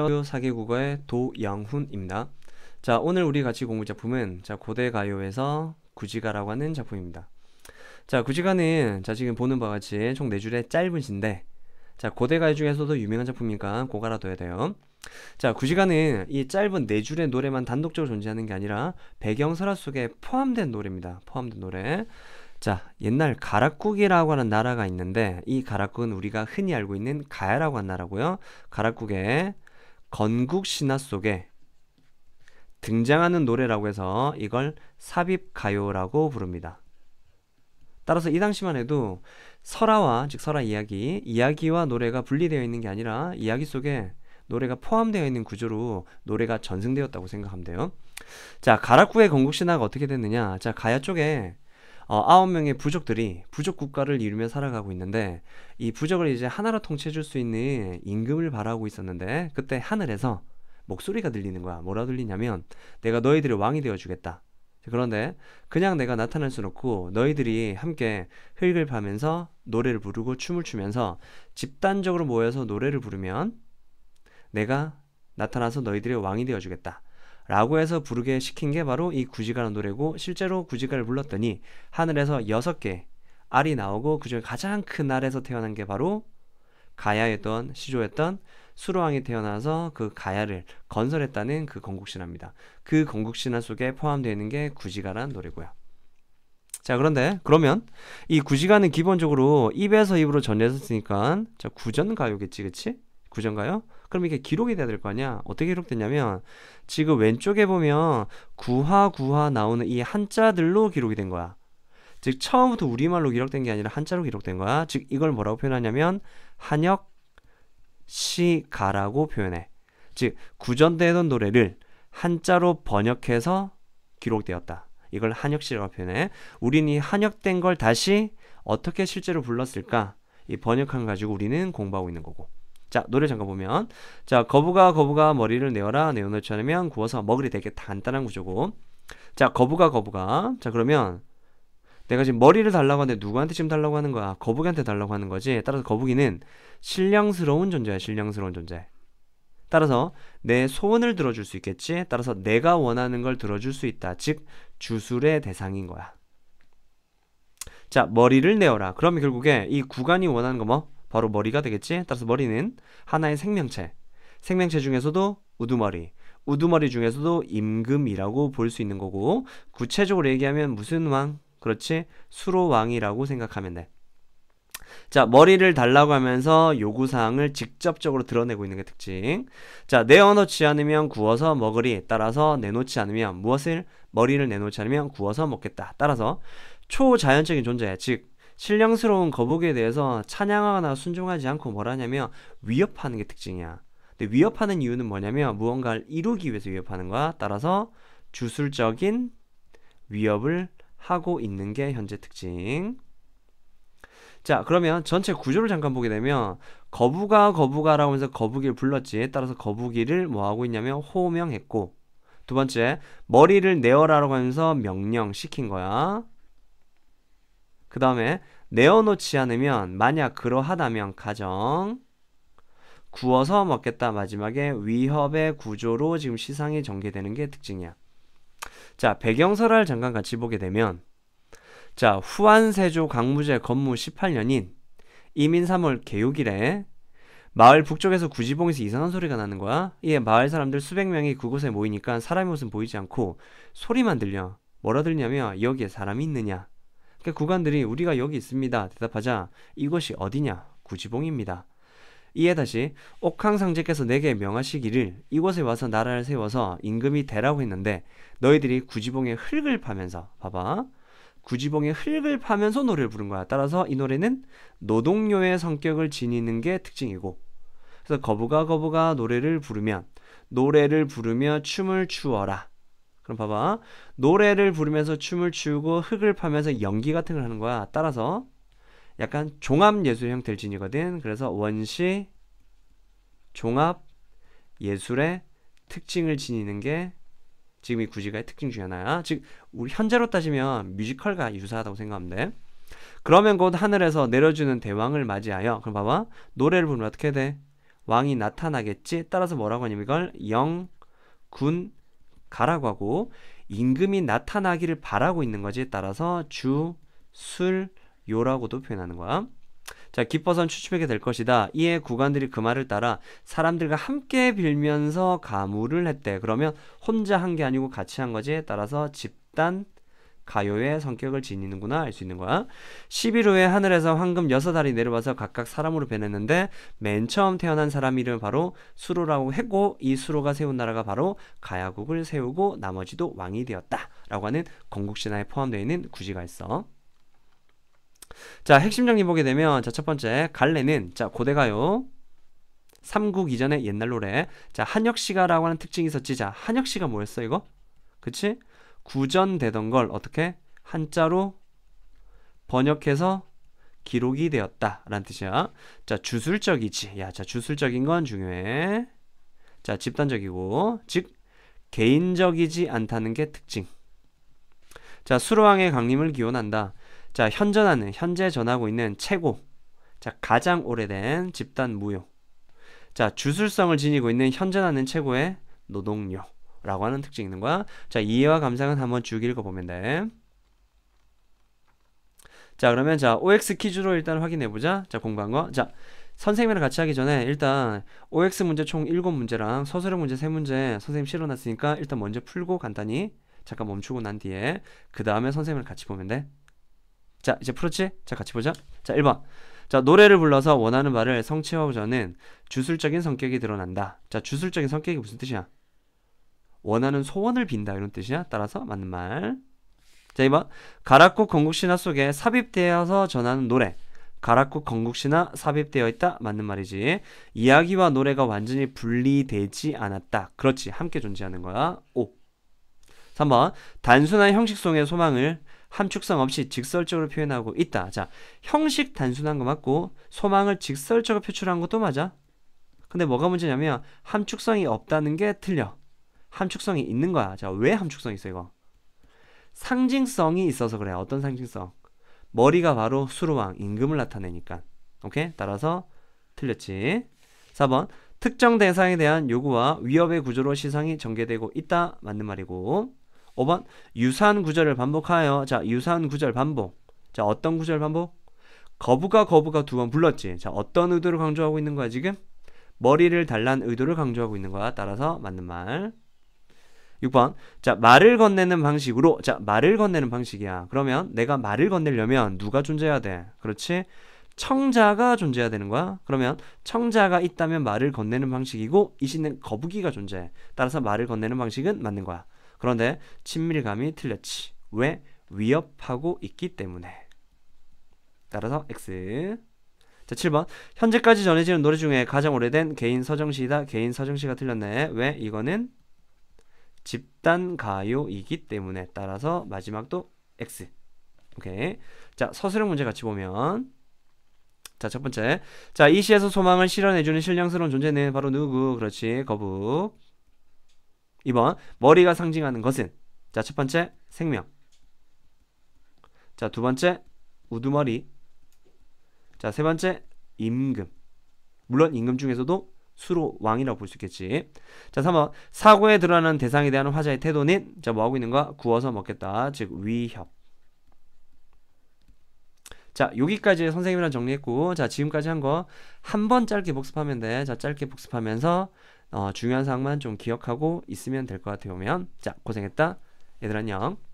가요 사개국어의 도양훈입니다. 자, 오늘 우리 같이 공부 작품은 자, 고대 가요에서 구지가라고 하는 작품입니다. 자, 구지가는 자, 지금 보는 바와 같이 총 4줄의 짧은 시인데 자, 고대 가요 중에서도 유명한 작품이니까 꼭 알아둬야 돼요. 자, 구지가는 이 짧은 4줄의 노래만 단독적으로 존재하는 게 아니라 배경 설화 속에 포함된 노래입니다. 포함된 노래. 자, 옛날 가락국이라고 하는 나라가 있는데 이 가락국은 우리가 흔히 알고 있는 가야라고 하는 나라고요. 가락국에 건국 신화 속에 등장하는 노래라고 해서 이걸 삽입 가요라고 부릅니다. 따라서 이 당시만 해도 설화와 즉 설화 이야기, 이야기와 노래가 분리되어 있는 게 아니라 이야기 속에 노래가 포함되어 있는 구조로 노래가 전승되었다고 생각하면 돼요. 자, 가락구의 건국 신화가 어떻게 됐느냐? 자, 가야 쪽에 어, 9명의 부족들이 부족 국가를 이루며 살아가고 있는데 이 부족을 이제 하나로 통치해 줄 수 있는 임금을 바라고 있었는데 그때 하늘에서 목소리가 들리는 거야. 뭐라 들리냐면 내가 너희들의 왕이 되어 주겠다. 그런데 그냥 내가 나타날 수는 없고 너희들이 함께 흙을 파면서 노래를 부르고 춤을 추면서 집단적으로 모여서 노래를 부르면 내가 나타나서 너희들의 왕이 되어 주겠다. 라고 해서 부르게 시킨 게 바로 이 구지가라는 노래고 실제로 구지가를 불렀더니 하늘에서 여섯 개 알이 나오고 그중에 가장 큰 알에서 태어난 게 바로 가야였던 시조였던 수로왕이 태어나서 그 가야를 건설했다는 그 건국신화입니다. 그 건국신화 속에 포함되어 있는 게 구지가라는 노래고요. 자 그런데 그러면 이 구지가는 기본적으로 입에서 입으로 전해졌으니까 자 구전가요겠지 그치? 9절가요 그럼 이게 기록이 돼야 될 거 아니야? 어떻게 기록됐냐면 지금 왼쪽에 보면 구하 구하 나오는 이 한자들로 기록이 된 거야. 즉 처음부터 우리말로 기록된 게 아니라 한자로 기록된 거야. 즉 이걸 뭐라고 표현하냐면 한역 시가라고 표현해. 즉 구전되던 노래를 한자로 번역해서 기록되었다. 이걸 한역시라고 표현해. 우리는 이 한역된 걸 다시 어떻게 실제로 불렀을까? 이 번역한 가지고 우리는 공부하고 있는 거고. 자 노래 잠깐 보면 자 거부가 거부가 머리를 내어라 내어놓지 않으면 구워서 먹으리 되게 단단한 구조고 자 거부가 거부가 자 그러면 내가 지금 머리를 달라고 하는데 누구한테 지금 달라고 하는 거야 거북이한테 달라고 하는 거지 따라서 거북이는 신령스러운 존재야 신령스러운 존재 따라서 내 소원을 들어줄 수 있겠지 따라서 내가 원하는 걸 들어줄 수 있다 즉 주술의 대상인 거야 자 머리를 내어라 그러면 결국에 이 구간이 원하는 거뭐 바로 머리가 되겠지? 따라서 머리는 하나의 생명체. 생명체 중에서도 우두머리. 우두머리 중에서도 임금이라고 볼 수 있는 거고 구체적으로 얘기하면 무슨 왕? 그렇지? 수로 왕이라고 생각하면 돼. 자, 머리를 달라고 하면서 요구사항을 직접적으로 드러내고 있는 게 특징. 자, 내어놓지 않으면 구워서 먹으리. 따라서 내놓지 않으면 무엇을? 머리를 내놓지 않으면 구워서 먹겠다. 따라서 초자연적인 존재, 즉, 신령스러운 거북에 대해서 찬양하거나 순종하지 않고 뭐라냐면 위협하는 게 특징이야. 근데 위협하는 이유는 뭐냐면 무언가를 이루기 위해서 위협하는 거야. 따라서 주술적인 위협을 하고 있는 게 현재 특징. 자, 그러면 전체 구조를 잠깐 보게 되면 거북아 거북아라고 하면서 거북이를 불렀지. 따라서 거북이를 뭐 하고 있냐면 호명했고 두 번째 머리를 내어라라고 하면서 명령시킨 거야. 그 다음에 내어놓지 않으면 만약 그러하다면 가정 구워서 먹겠다 마지막에 위협의 구조로 지금 시상이 전개되는 게 특징이야. 자 배경설화를 잠깐 같이 보게 되면 자 후한세조 강무제 건무 18년인 이민 3월 개요일에 마을 북쪽에서 구지봉에서 이상한 소리가 나는 거야. 이 예, 마을 사람들 수백 명이 그곳에 모이니까 사람의 모습 은 보이지 않고 소리만 들려. 뭐라 들냐면 여기에 사람이 있느냐. 그 구간들이 우리가 여기 있습니다. 대답하자 이것이 어디냐? 구지봉입니다. 이에 다시 옥황상제께서 내게 명하시기를 이곳에 와서 나라를 세워서 임금이 되라고 했는데 너희들이 구지봉에 흙을 파면서 봐봐 구지봉에 흙을 파면서 노래를 부른 거야. 따라서 이 노래는 노동요의 성격을 지니는 게 특징이고 그래서 거부가 거부가 노래를 부르면 노래를 부르며 춤을 추어라 그럼 봐봐. 노래를 부르면서 춤을 추고 흙을 파면서 연기 같은 걸 하는 거야. 따라서 약간 종합 예술 형태를 지니거든. 그래서 원시 종합 예술의 특징을 지니는 게 지금 이 구지가의 특징 중에 하나야. 즉 우리 현재로 따지면 뮤지컬과 유사하다고 생각하면 돼. 그러면 곧 하늘에서 내려주는 대왕을 맞이하여 그럼 봐봐 노래를 부르면 어떻게 돼? 왕이 나타나겠지. 따라서 뭐라고 하냐면 이걸 영군 가라고 하고 임금이 나타나기를 바라고 있는 것에 따라서 주, 술, 요라고도 표현하는 거야. 자, 기뻐선 추춤하게 될 것이다. 이에 구관들이 그 말을 따라 사람들과 함께 빌면서 가무를 했대. 그러면 혼자 한 게 아니고 같이 한 거지에 따라서 집단 가요의 성격을 지니는구나 알 수 있는 거야. 11호에 하늘에서 황금 6섯 알이 내려와서 각각 사람으로 변했는데 맨 처음 태어난 사람 이름은 바로 수로라고 했고 이 수로가 세운 나라가 바로 가야국을 세우고 나머지도 왕이 되었다. 라고 하는 건국신화에 포함되어 있는 구지가 있어. 자, 핵심 정리 보게 되면 자, 첫 번째 갈래는 자, 고대 가요. 삼국 이전의 옛날 노래. 자, 한혁 씨가라고 하는 특징이 있었지. 자, 한혁 씨가 뭐였어, 이거? 그치? 구전되던 걸 어떻게 한자로 번역해서 기록이 되었다 라는 뜻이야 자 주술적이지 야자 주술적인 건 중요해 자 집단적이고 즉 개인적이지 않다는 게 특징 자 수로왕의 강림을 기원한다 자 현전하는 현재 전하고 있는 최고 자 가장 오래된 집단 무효 자 주술성을 지니고 있는 현전하는 최고의 노동력 라고 하는 특징이 있는 거야. 자, 이해와 감상은 한번 쭉 읽어보면 돼. 자, 그러면 자, OX 퀴즈로 일단 확인해보자. 자, 공부한 거. 자, 선생님이랑 같이 하기 전에 일단 OX 문제 총 7문제랑 서술형 문제 3문제 선생님 실어놨으니까 일단 먼저 풀고 간단히 잠깐 멈추고 난 뒤에 그 다음에 선생님을 같이 보면 돼. 자, 이제 풀었지? 자, 같이 보자. 자, 1번. 자, 노래를 불러서 원하는 말을 성취하고자는 주술적인 성격이 드러난다. 자, 주술적인 성격이 무슨 뜻이야? 원하는 소원을 빈다 이런 뜻이야. 따라서 맞는 말. 자, 2번. 가락국 건국신화 속에 삽입되어서 전하는 노래. 가락국 건국신화 삽입되어 있다. 맞는 말이지. 이야기와 노래가 완전히 분리되지 않았다. 그렇지. 함께 존재하는 거야. 5. 3번. 단순한 형식성의 소망을 함축성 없이 직설적으로 표현하고 있다. 자, 형식 단순한 거 맞고 소망을 직설적으로 표출한 것도 맞아. 근데 뭐가 문제냐면 함축성이 없다는 게 틀려. 함축성이 있는 거야. 자, 왜 함축성이 있어 이거? 상징성이 있어서 그래. 어떤 상징성? 머리가 바로 수로왕 임금을 나타내니까. 오케이? 따라서 틀렸지. 4번 특정 대상에 대한 요구와 위협의 구조로 시상이 전개되고 있다. 맞는 말이고. 5번 유사한 구절을 반복하여 자, 유사한 구절 반복. 자, 어떤 구절 반복? 거부가 거부가 두 번 불렀지. 자, 어떤 의도를 강조하고 있는 거야, 지금? 머리를 달란 의도를 강조하고 있는 거야. 따라서 맞는 말. 6번. 자, 말을 건네는 방식으로 자, 말을 건네는 방식이야. 그러면 내가 말을 건네려면 누가 존재해야 돼? 그렇지? 청자가 존재해야 되는 거야. 그러면 청자가 있다면 말을 건네는 방식이고 이 시는 거북이가 존재해. 따라서 말을 건네는 방식은 맞는 거야. 그런데 친밀감이 틀렸지. 왜? 위협하고 있기 때문에. 따라서 X. 자, 7번. 현재까지 전해지는 노래 중에 가장 오래된 개인 서정시이다. 개인 서정시가 틀렸네. 왜? 이거는 집단 가요이기 때문에 따라서 마지막도 X. 오케이. 자, 서술형 문제 같이 보면 자, 첫 번째. 자, 이 시에서 소망을 실현해주는 신령스러운 존재는 바로 누구? 그렇지, 거북. 2번, 머리가 상징하는 것은? 자, 첫 번째, 생명. 자, 두 번째, 우두머리. 자, 세 번째, 임금. 물론 임금 중에서도 수로 왕이라고 볼 수 있겠지. 자, 3번. 사고에 드러나는 대상에 대한 화자의 태도는 자, 뭐 하고 있는가? 구워서 먹겠다. 즉 위협. 자, 여기까지 선생님이랑 정리했고 자, 지금까지 한 거 한 번 짧게 복습하면 돼. 자, 짧게 복습하면서 어, 중요한 사항만 좀 기억하고 있으면 될 것 같아요. 면 자, 고생했다. 얘들 안녕.